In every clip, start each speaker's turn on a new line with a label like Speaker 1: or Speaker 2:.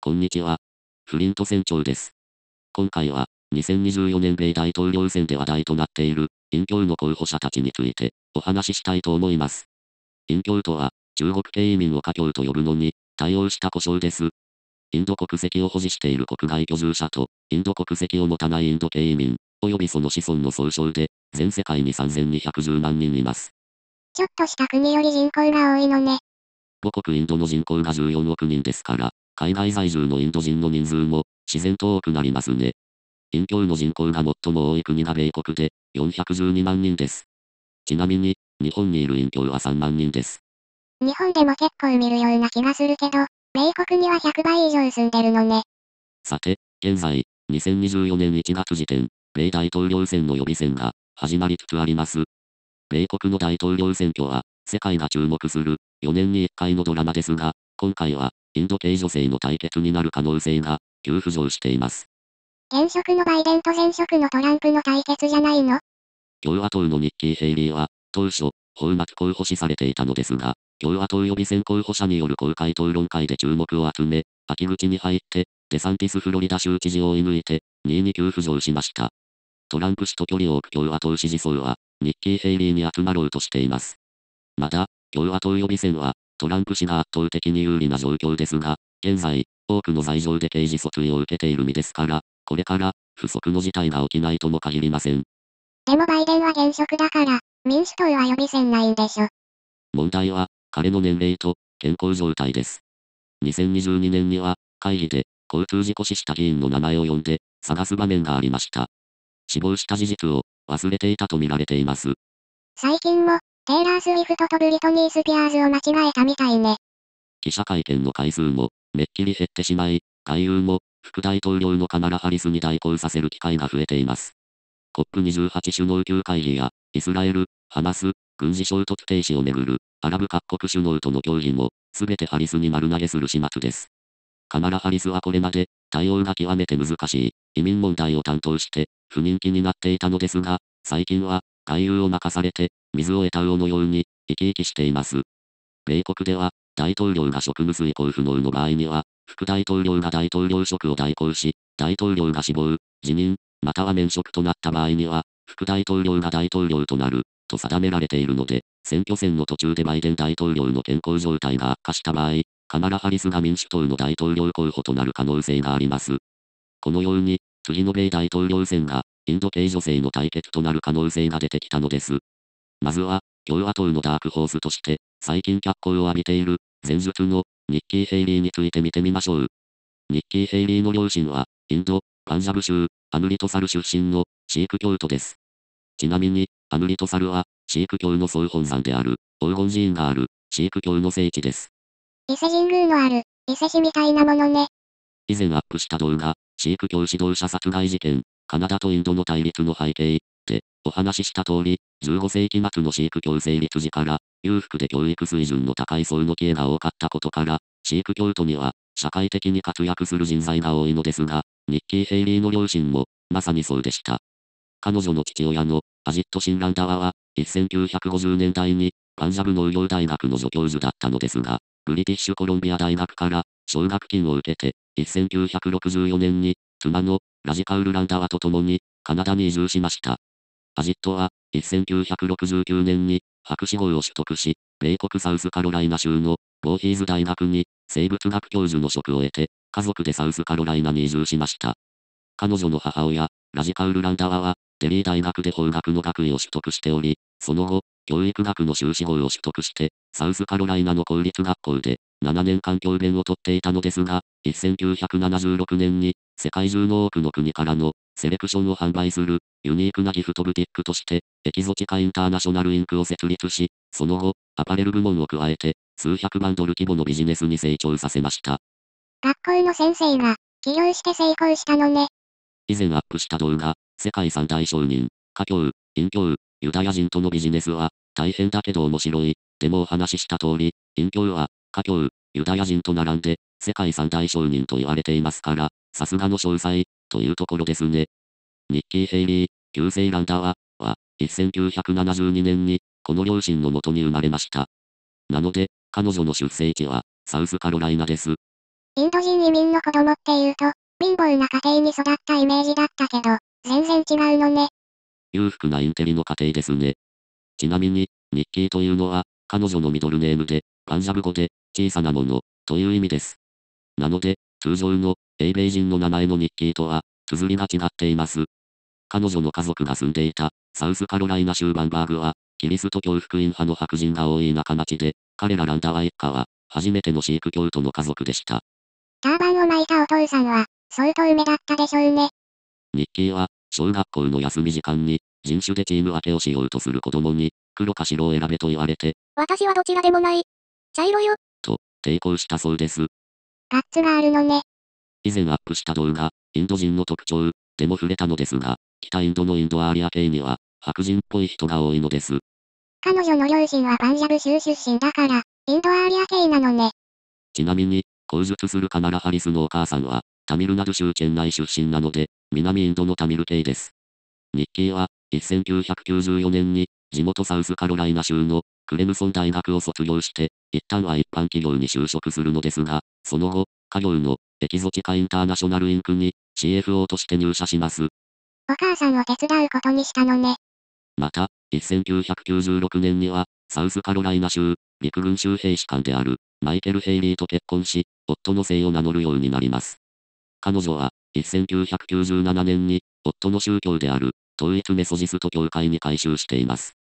Speaker 1: こんにちは。フリント船長です。今回は、2024年米大統領選で話題となっている、隠居の候補者たちについて、お話ししたいと思います。隠居とは、中国系移民を華僑と呼ぶのに、対応した故障です。インド国籍を保持している国外居住者と、インド国籍を持たないインド系移民、及びその子孫の総称で、全世界に3210万人います。
Speaker 2: ちょっとした国より人口が多いのね。
Speaker 1: 母国インドの人口が14億人ですから、海外在住のインド人の人数も自然と多くなりますね。インの人口が最も多い国が米国で412万人です。ちなみに、日本にいるインは3万人です。
Speaker 2: 日本でも結構見るような気がするけど、米国には100倍以上住んでるのね。
Speaker 1: さて、現在、2024年1月時点、米大統領選の予備選が始まりつつあります。米国の大統領選挙は、世界が注目する4年に1回のドラマですが、今回はインド系女性の対決になる可能性が急浮上しています。
Speaker 2: 現職のバイデンと現職のトランプの対決じゃないの
Speaker 1: 共和党のニッキー・ヘイリーは、当初、法幕候補視されていたのですが、共和党予備選候補者による公開討論会で注目を集め、秋口に入って、デサンティス・フロリダ州知事を追い抜いて、2位に急浮上しました。トランプ氏と距離を置く共和党支持層は、ニッキー・ヘイリーに集まろうとしています。まだ、共和党予備選は、トランプ氏が圧倒的に有利な状況ですが、現在、多くの罪状で刑事訴追を受けている身ですから、これから、不測の事態が起きないとも限りません。
Speaker 2: でもバイデンは現職だから、民主党は予備選ないんでしょ。
Speaker 1: 問題は、彼の年齢と、健康状態です。2022年には、会議で、交通事故死した議員の名前を呼んで、探す場面がありました。死亡した事実を、忘れていたとみられています。
Speaker 2: 最近も、テイラー・スウィフトとブリトニー・スピアーズを間違えたみたいね。
Speaker 1: 記者会見の回数も、めっきり減ってしまい、外遊も、副大統領のカマラ・ハリスに代行させる機会が増えています。COP28 首脳級会議や、イスラエル、ハマス、軍事衝突停止をめぐる、アラブ各国首脳との協議も、全てハリスに丸投げする始末です。カマラ・ハリスはこれまで、対応が極めて難しい、移民問題を担当して、不人気になっていたのですが、最近は、俳優を任されて、水を得た魚のように、生き生きしています。米国では、大統領が職務遂行不能の場合には、副大統領が大統領職を代行し、大統領が死亡、辞任、または免職となった場合には、副大統領が大統領となる、と定められているので、選挙戦の途中でバイデン大統領の健康状態が悪化した場合、カマラ・ハリスが民主党の大統領候補となる可能性があります。このように、次の米大統領選がインド系女性の対決となる可能性が出てきたのです。まずは、共和党のダークホースとして、最近脚光を浴びている、前述の、ニッキー・ヘイリーについて見てみましょう。ニッキー・ヘイリーの両親は、インド、パンジャブ州、アムリトサル出身の、シーク教徒です。ちなみに、アムリトサルは、シーク教の総本山である、黄金寺院がある、シーク教の聖地です。
Speaker 2: 伊勢神宮のある、伊勢市みたいなものね。
Speaker 1: 以前アップした動画、シーク教指導者殺害事件カナダとインドの対立の背景でお話しした通り、15世紀末の飼育強成立時から、裕福で教育水準の高い層の家が多かったことから、飼育教徒には社会的に活躍する人材が多いのですが、ニッキー・ヘイリーの両親もまさにそうでした。彼女の父親のアジット・シンランダワは、1950年代にパンジャブ農業大学の助教授だったのですが、ブリティッシュコロンビア大学から奨学金を受けて、1964年に妻のラジパウル・ランダワと共に、カナダに移住しました。アジットは、1969年に、博士号を取得し、米国サウスカロライナ州の、ボーヒーズ大学に、生物学教授の職を得て、家族でサウスカロライナに移住しました。彼女の母親、ラジカウル・ランダワは、デリー大学で法学の学位を取得しており、その後、教育学の修士号を取得して、サウスカロライナの公立学校で、7年間教鞭をとっていたのですが、1976年に、世界中の多くの国からのセレクションを販売するユニークなギフトブティックとしてエキゾチカインターナショナルインクを設立し、その後、アパレル部門を加えて数百万ドル規模のビジネスに成長させました。
Speaker 2: 学校の先生が起業して成功したのね。
Speaker 1: 以前アップした動画、世界三大商人、家教、隠教、ユダヤ人とのビジネスは大変だけど面白い。でもお話しした通り、隠教は家教、ユダヤ人と並んで世界三大商人と言われていますから、さすがの詳細、というところですね。ニッキー・ヘイリー、旧姓ランダーは、は、1972年に、この両親のもとに生まれました。なので、彼女の出生地は、サウスカロライナです。
Speaker 2: インド人移民の子供っていうと、貧乏な家庭に育ったイメージだったけど、全然違うのね。
Speaker 1: 裕福なインテリの家庭ですね。ちなみに、ニッキーというのは、彼女のミドルネームで、パンジャブ語で、小さなもの、という意味です。なので、通常の、英米人の名前のニッキーとは、綴りが違っています。彼女の家族が住んでいた、サウスカロライナ州バンバーグは、キリスト教福音派の白人が多い田舎町で、彼らランダワ一家は、初めてのシーク教徒の家族でした。
Speaker 2: ターバンを巻いたお父さんは、相当目立ったでしょうね。
Speaker 1: ニッキーは、小学校の休み時間に、人種でチーム分けをしようとする子供に、黒か白を選べと言われて、
Speaker 2: 私はどちらでもない。茶色よ。
Speaker 1: と、抵抗したそうです。
Speaker 2: ガッツがあるのね。
Speaker 1: 以前アップした動画、インド人の特徴、でも触れたのですが、北インドのインドアーリア系には、白人っぽい人が多いのです。
Speaker 2: 彼女の両親はバンジャブ州出身だから、インドアーリア系なのね。
Speaker 1: ちなみに、口述するカナラ・ハリスのお母さんは、タミルナド州県内出身なので、南インドのタミル系です。ニッキーは、1994年に、地元サウスカロライナ州のクレムソン大学を卒業して、一旦は一般企業に就職するのですが、その後、家業のエキゾチカインターナショナルインクに CFO として入社します。お
Speaker 2: 母さんを手伝うことにしたのね。
Speaker 1: また、1996年には、サウスカロライナ州、陸軍州兵士官である、マイケル・ヘイリーと結婚し、夫の姓を名乗るようになります。彼女は、1997年に、夫の宗教である、統一メソジスト教会に改宗しています。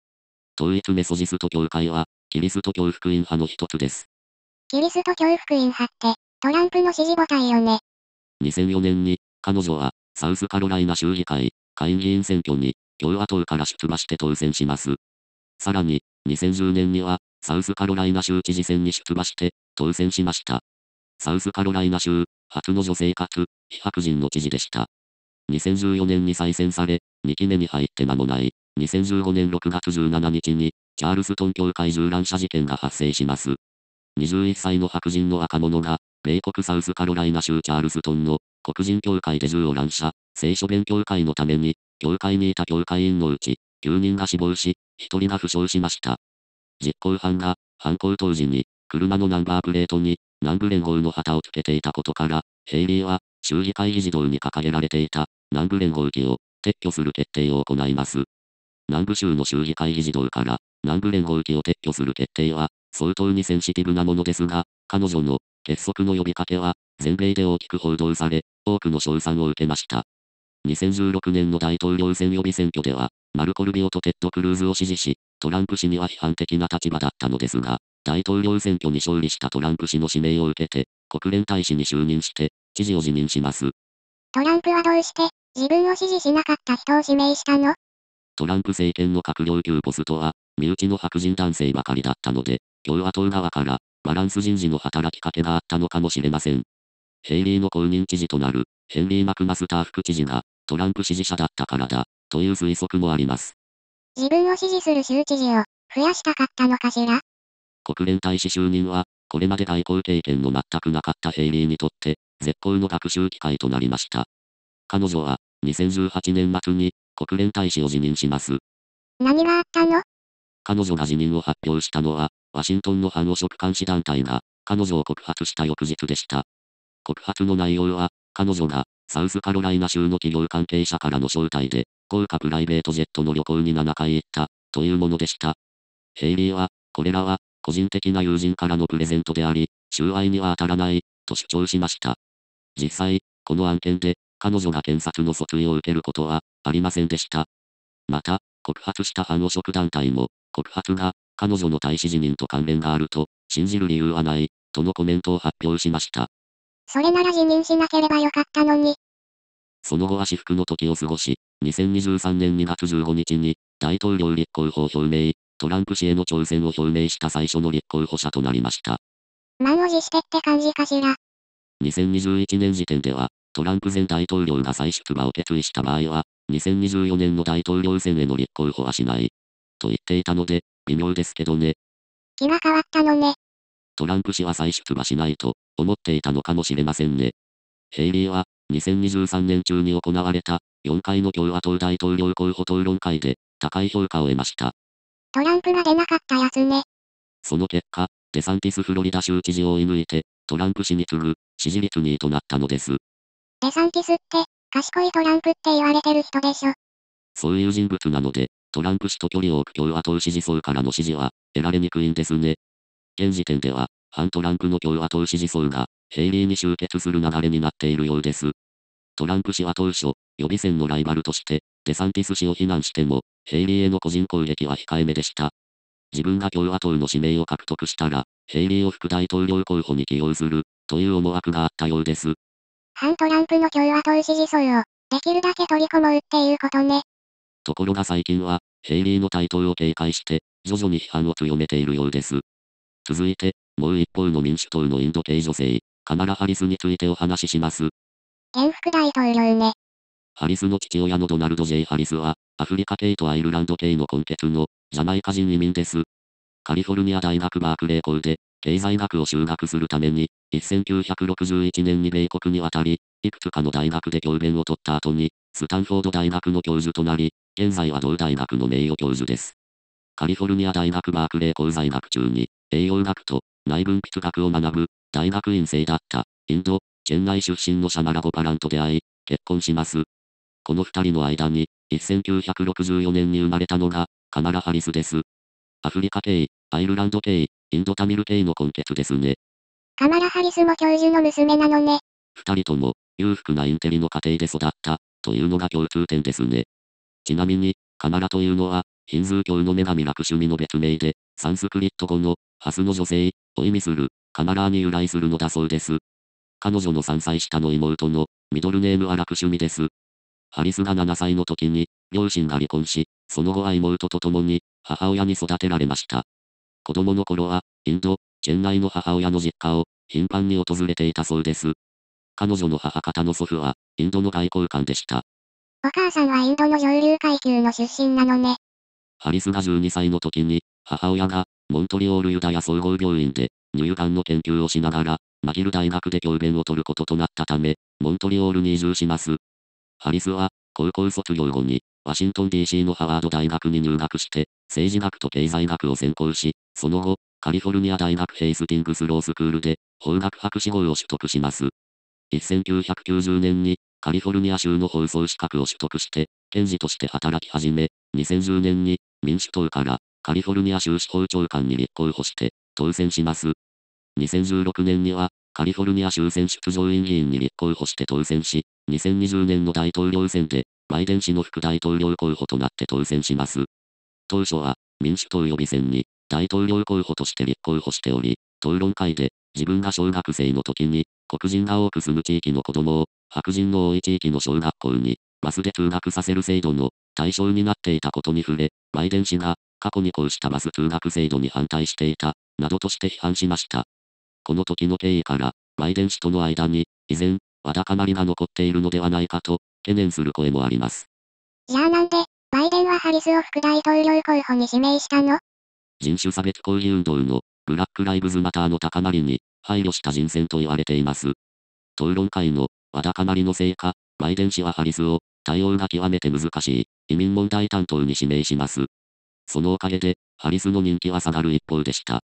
Speaker 1: 統一メソジスト教会は、キリスト教福音派の一つです。
Speaker 2: キリスト教福音派って、トランプの支持母体よね。
Speaker 1: 2004年に、彼女は、サウスカロライナ州議会、下院議員選挙に、共和党から出馬して当選します。さらに、2010年には、サウスカロライナ州知事選に出馬して、当選しました。サウスカロライナ州、初の女性かつ、非白人の知事でした。2014年に再選され、2期目に入って間もない、2015年6月17日に、チャールストン教会銃乱射事件が発生します。21歳の白人の若者が、米国サウスカロライナ州チャールストンの黒人協会で銃を乱射、聖書勉強会のために、教会にいた教会員のうち、9人が死亡し、1人が負傷しました。実行犯が、犯行当時に、車のナンバープレートに、南部連合の旗をつけていたことから、ヘイリーは、州議会議事堂に掲げられていた、南部連合旗を、撤去する決定を行います。南部州の州議会議事堂から、南部連合旗を撤去する決定は、相当にセンシティブなものですが、彼女の結束の呼びかけは、全米で大きく報道され、多くの賞賛を受けました。2016年の大統領選予備選挙では、マルコルビオとテッド・クルーズを支持し、トランプ氏には批判的な立場だったのですが、大統領選挙に勝利したトランプ氏の指名を受けて、国連大使に就任して、知事を辞任します。
Speaker 2: トランプはどうして、自分を支持しなかった人を指名したの
Speaker 1: トランプ政権の閣僚級ポストは、身内の白人男性ばかりだったので、共和党側からバランス人事の働きかけがあったのかもしれません。ヘイリーの公認知事となる、ヘンリー・マクマスター副知事が、トランプ支持者だったからだ、という推測もあります。
Speaker 2: 自分を支持する州知事を、増やしたかったのかしら
Speaker 1: 国連大使就任は、これまで外交経験の全くなかったヘイリーにとって、絶好の学習機会となりました。彼女は、2018年末に、国連大使を辞任します。
Speaker 2: 何があったの
Speaker 1: 彼女が辞任を発表したのは、ワシントンの反汚職監視団体が、彼女を告発した翌日でした。告発の内容は、彼女が、サウスカロライナ州の企業関係者からの招待で、高価プライベートジェットの旅行に7回行った、というものでした。ヘイリーは、これらは、個人的な友人からのプレゼントであり、収賄には当たらない、と主張しました。実際、この案件で、彼女が検察の訴追を受けることは、ありませんでした。また、告発した反汚職団体も、告発が、彼女の大使辞任と関連があると、信じる理由はない、とのコメントを発表しました。
Speaker 2: それなら辞任しなければよかったのに。
Speaker 1: その後は私服の時を過ごし、2023年2月15日に、大統領立候補を表明、トランプ氏への挑戦を表明した最初の立候補者となりました。
Speaker 2: 満を持してって感じかしら。
Speaker 1: 2021年時点では、トランプ前大統領が再出馬を決意した場合は、2024年の大統領選への立候補はしない。と言っていたので、微妙ですけどね。
Speaker 2: 気が変わったのね。
Speaker 1: トランプ氏は再出馬しないと思っていたのかもしれませんね。ヘイリーは2023年中に行われた4回の共和党大統領候補討論会で高い評価を得ました。
Speaker 2: トランプが出なかったやつね。
Speaker 1: その結果、デサンティスフロリダ州知事を追い抜いて、トランプ氏に次ぐ支持率2位となったのです。
Speaker 2: デサンティスって、賢いトランプって言われてる人でしょ。
Speaker 1: そういう人物なので、トランプ氏と距離を置く共和党支持層からの支持は得られにくいんですね。現時点では、反トランプの共和党支持層がヘイリーに集結する流れになっているようです。トランプ氏は当初、予備選のライバルとして、デサンティス氏を非難しても、ヘイリーへの個人攻撃は控えめでした。自分が共和党の指名を獲得したら、ヘイリーを副大統領候補に起用する、という思惑があったようです。
Speaker 2: 反トランプの共和党支持層を、できるだけ取り込もうっていうことね。
Speaker 1: ところが最近は、ヘイリーの台頭を警戒して、徐々に批判を強めているようです。続いて、もう一方の民主党のインド系女性、カマラ・ハリスについてお話しします。
Speaker 2: 現副大統領ね。
Speaker 1: ハリスの父親のドナルド・ J・ ハリスは、アフリカ系とアイルランド系の根血の、ジャマイカ人移民です。カリフォルニア大学バークレー校で、経済学を修学するために、1961年に米国に渡り、いくつかの大学で教鞭を取った後に、スタンフォード大学の教授となり、現在は同大学の名誉教授です。カリフォルニア大学バークレー工在学中に、栄養学と内分泌学を学ぶ大学院生だったインド、チェン内出身のシャナラ・ゴパランと出会い、結婚します。この二人の間に、1964年に生まれたのが、カマラ・ハリスです。アフリカ系、アイルランド系、インド・タミル系の根血ですね。
Speaker 2: カマラ・ハリスも教授の娘なのね。
Speaker 1: 二人とも、裕福なインテリの家庭で育った、というのが共通点ですね。ちなみに、カナラというのは、ヒンズー教の女神ラクシュミの別名で、サンスクリット語の、ハスの女性、を意味する、カナラーに由来するのだそうです。彼女の3歳下の妹の、ミドルネームはラクシュミです。ハリスが7歳の時に、両親が離婚し、その後は妹と共に、母親に育てられました。子供の頃は、インド、チェンの母親の実家を、頻繁に訪れていたそうです。彼女の母方の祖父は、インドの外交官でした。
Speaker 2: お母さんはインドの上流階級の出身なのね。
Speaker 1: ハリスが12歳の時に、母親が、モントリオールユダヤ総合病院で、乳がんの研究をしながら、マギル大学で教鞭を取ることとなったため、モントリオールに移住します。ハリスは、高校卒業後に、ワシントン DC のハワード大学に入学して、政治学と経済学を専攻し、その後、カリフォルニア大学ヘイスティングスロースクールで、法学博士号を取得します。1990年に、カリフォルニア州の放送資格を取得して、検事として働き始め、2010年に民主党からカリフォルニア州司法長官に立候補して当選します。2016年にはカリフォルニア州選出上院議員に立候補して当選し、2020年の大統領選でバイデン氏の副大統領候補となって当選します。当初は民主党予備選に大統領候補として立候補しており、討論会で自分が小学生の時に黒人が多く住む地域の子供を白人の多い地域の小学校にバスで通学させる制度の対象になっていたことに触れ、バイデン氏が過去にこうしたバス通学制度に反対していた、などとして批判しました。この時の経緯から、バイデン氏との間に、依然、わだかまりが残っているのではないかと、懸念する声もあります。
Speaker 2: じゃあなんで、バイデンはハリスを副大統領候補に指名したの
Speaker 1: 人種差別抗議運動の、ブラック・ライブズ・マターの高まりに、配慮した人選と言われています。討論会のわだかまりのせいか、バイデン氏はハリスを、対応が極めて難しい、移民問題担当に指名します。そのおかげで、ハリスの人気は下がる一方でした。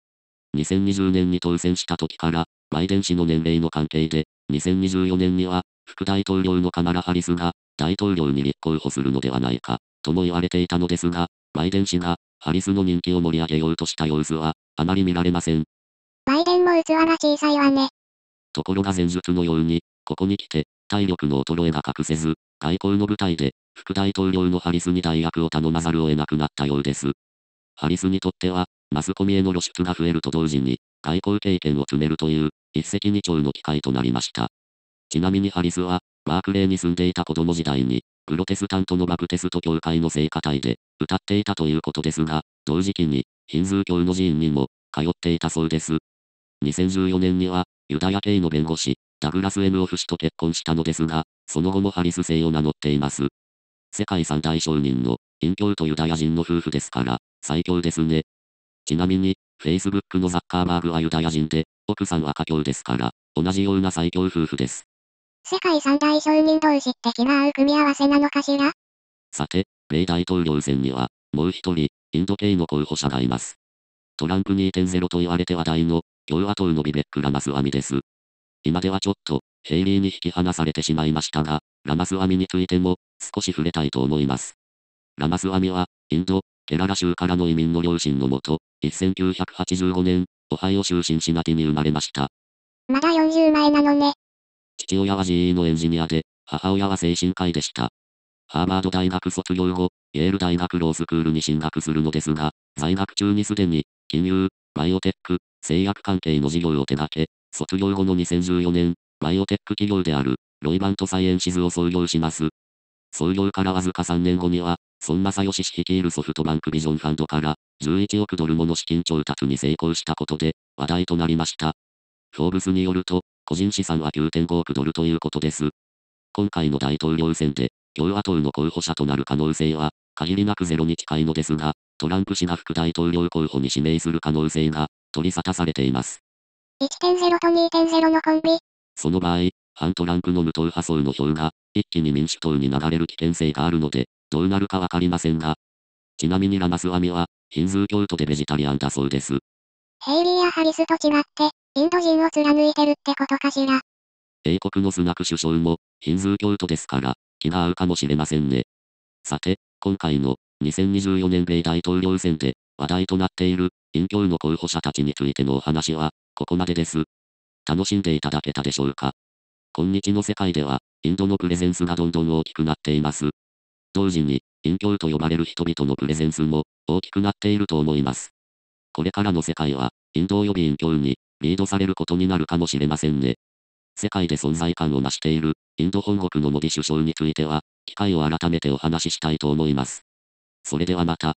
Speaker 1: 2020年に当選した時から、バイデン氏の年齢の関係で、2024年には、副大統領のカマラ・ハリスが、大統領に立候補するのではないか、とも言われていたのですが、バイデン氏が、ハリスの人気を盛り上げようとした様子は、あまり見られません。
Speaker 2: バイデンも器が小さいわね。
Speaker 1: ところが前述のように、ここに来て、体力の衰えが隠せず、外交の舞台で、副大統領のハリスに代役を頼まざるを得なくなったようです。ハリスにとっては、マスコミへの露出が増えると同時に、外交経験を積めるという、一石二鳥の機会となりました。ちなみにハリスは、バークレーに住んでいた子供時代に、プロテスタントのバプテスト教会の聖歌隊で、歌っていたということですが、同時期に、ヒンズー教の寺院にも、通っていたそうです。2014年には、ユダヤ系の弁護士、ダグラス・エムオフ氏と結婚したのですが、その後もハリス姓を名乗っています。世界三大商人の、隠居とユダヤ人の夫婦ですから、最強ですね。ちなみに、Facebook のザッカーバーグはユダヤ人で、奥さんは華僑ですから、同じような最強夫婦です。
Speaker 2: 世界三大商人同士って気が合う組み合わせなのかしら
Speaker 1: さて、米大統領選には、もう一人、インド系の候補者がいます。トランプ2.0と言われて話題の、共和党のビベック・ラマスワミです。今ではちょっと、ヘイリーに引き離されてしまいましたが、ラマスワミについても、少し触れたいと思います。ラマスワミは、インド、ケララ州からの移民の両親のもと、1985年、オハイオ州シンシナティに生まれました。
Speaker 2: まだ40前なのね。
Speaker 1: 父親は GE のエンジニアで、母親は精神科医でした。ハーバード大学卒業後、イェール大学ロースクールに進学するのですが、在学中にすでに、金融、バイオテック、製薬関係の事業を手掛け、卒業後の2014年、バイオテック企業である、ロイバントサイエンシズを創業します。創業からわずか3年後には、そ孫正義氏率いるソフトバンクビジョンファンドから11億ドルもの資金調達に成功したことで話題となりました。フォーブスによると、個人資産は9.5億ドルということです。今回の大統領選で、共和党の候補者となる可能性は、限りなくゼロに近いのですが、トランプ氏が副大統領候補に指名する可能性が取り沙汰されています。
Speaker 2: 1.0と2.0のコンビ。
Speaker 1: その場合、反トランプの無党派層の票が、一気に民主党に流れる危険性があるので、どうなるかわかりませんが。ちなみにラマスワミは、ヒンズー教徒でベジタリアンだそうです。
Speaker 2: ヘイリーやハリスと違って、インド人を貫いてるってことかしら。
Speaker 1: 英国のスナク首相も、ヒンズー教徒ですから、気が合うかもしれませんね。さて、今回の、2024年米大統領選で、話題となっている、隠教の候補者たちについてのお話は、ここまでです。楽しんでいただけたでしょうか今日の世界では、インドのプレゼンスがどんどん大きくなっています。同時に、隠教と呼ばれる人々のプレゼンスも大きくなっていると思います。これからの世界は、インド及び隠教にリードされることになるかもしれませんね。世界で存在感を増している、インド本国のモディ首相については、機会を改めてお話ししたいと思います。
Speaker 2: それではまた。